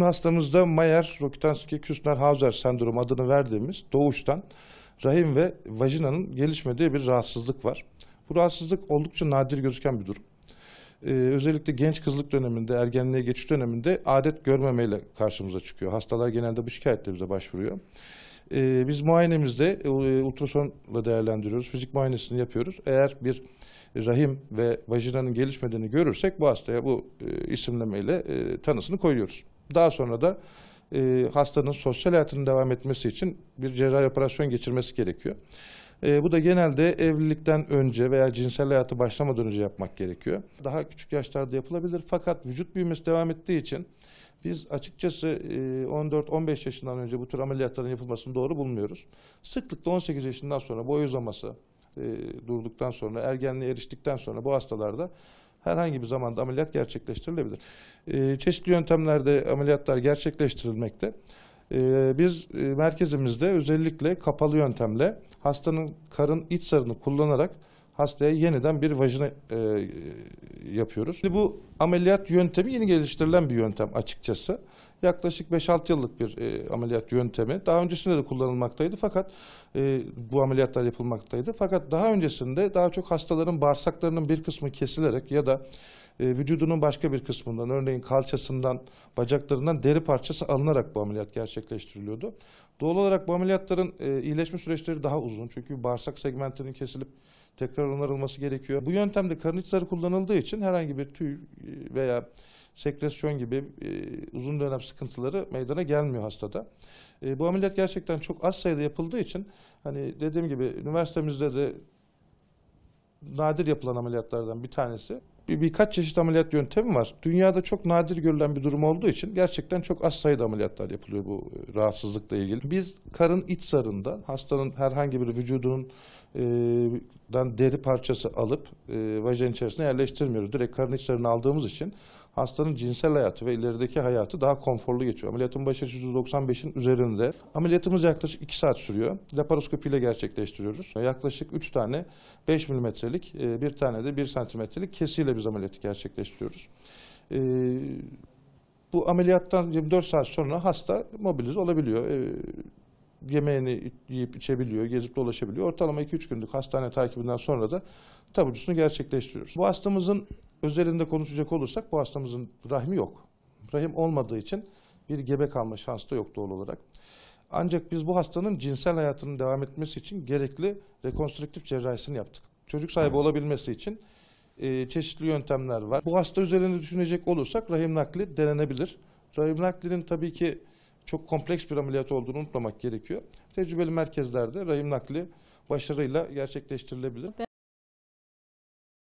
Hastamızda Mayer, Rokitansky, Küsner, Hauser sendromu adını verdiğimiz doğuştan rahim ve vajinanın gelişmediği bir rahatsızlık var. Bu rahatsızlık oldukça nadir gözüken bir durum. Ee, özellikle genç kızlık döneminde, ergenliğe geçiş döneminde adet görmemeyle karşımıza çıkıyor. Hastalar genelde bu şikayetlerimize başvuruyor. Ee, biz muayenemizde e, ultrasonla değerlendiriyoruz, fizik muayenesini yapıyoruz. Eğer bir rahim ve vajinanın gelişmediğini görürsek bu hastaya bu e, isimlemeyle e, tanısını koyuyoruz. Daha sonra da e, hastanın sosyal hayatının devam etmesi için bir cerrahi operasyon geçirmesi gerekiyor. E, bu da genelde evlilikten önce veya cinsel hayatı başlamadan önce yapmak gerekiyor. Daha küçük yaşlarda yapılabilir fakat vücut büyümesi devam ettiği için biz açıkçası 14-15 e, yaşından önce bu tür ameliyatların yapılmasını doğru bulmuyoruz. Sıklıkla 18 yaşından sonra boy uzaması e, durduktan sonra, ergenliğe eriştikten sonra bu hastalarda herhangi bir zamanda ameliyat gerçekleştirilebilir. Ee, çeşitli yöntemlerde ameliyatlar gerçekleştirilmekte. Ee, biz e, merkezimizde özellikle kapalı yöntemle hastanın karın iç sarını kullanarak hastaya yeniden bir vajina e, yapıyoruz. Şimdi bu ameliyat yöntemi yeni geliştirilen bir yöntem açıkçası. Yaklaşık 5-6 yıllık bir e, ameliyat yöntemi. Daha öncesinde de kullanılmaktaydı fakat e, bu ameliyatlar yapılmaktaydı. Fakat daha öncesinde daha çok hastaların bağırsaklarının bir kısmı kesilerek ya da e, vücudunun başka bir kısmından örneğin kalçasından, bacaklarından deri parçası alınarak bu ameliyat gerçekleştiriliyordu. Doğal olarak bu ameliyatların e, iyileşme süreçleri daha uzun. Çünkü bağırsak segmentinin kesilip tekrar onarılması gerekiyor. Bu yöntemde karın içleri kullanıldığı için herhangi bir tüy e, veya sekresyon gibi uzun dönem sıkıntıları meydana gelmiyor hastada. bu ameliyat gerçekten çok az sayıda yapıldığı için hani dediğim gibi üniversitemizde de nadir yapılan ameliyatlardan bir tanesi bir, birkaç çeşit ameliyat yöntemi var. Dünyada çok nadir görülen bir durum olduğu için gerçekten çok az sayıda ameliyatlar yapılıyor bu e, rahatsızlıkla ilgili. Biz karın iç zarında hastanın herhangi bir vücudunun dan deri parçası alıp e, vajin içerisine yerleştirmiyoruz. Direkt karın içlerini aldığımız için hastanın cinsel hayatı ve ilerideki hayatı daha konforlu geçiyor. Ameliyatın başarısı %95'in üzerinde. Ameliyatımız yaklaşık 2 saat sürüyor. Laparoskopi ile gerçekleştiriyoruz. Yaklaşık 3 tane 5 milimetrelik, bir tane de 1 santimetrelik kesiyle biz ameliyatı gerçekleştiriyoruz. E, bu ameliyattan 24 saat sonra hasta mobiliz olabiliyor. E, yemeğini yiyip içebiliyor, gezip dolaşabiliyor. Ortalama 2-3 günlük hastane takibinden sonra da taburcusunu gerçekleştiriyoruz. Bu hastamızın özelinde konuşacak olursak bu hastamızın rahmi yok. Rahim olmadığı için bir gebe kalma şansı da yok doğal olarak. Ancak biz bu hastanın cinsel hayatının devam etmesi için gerekli rekonstrüktif cerrahisini yaptık. Çocuk sahibi olabilmesi için e, çeşitli yöntemler var. Bu hasta üzerinde düşünecek olursak rahim nakli denenebilir. Rahim naklinin tabii ki çok kompleks bir ameliyat olduğunu unutmamak gerekiyor. Tecrübeli merkezlerde rahim nakli başarıyla gerçekleştirilebilir.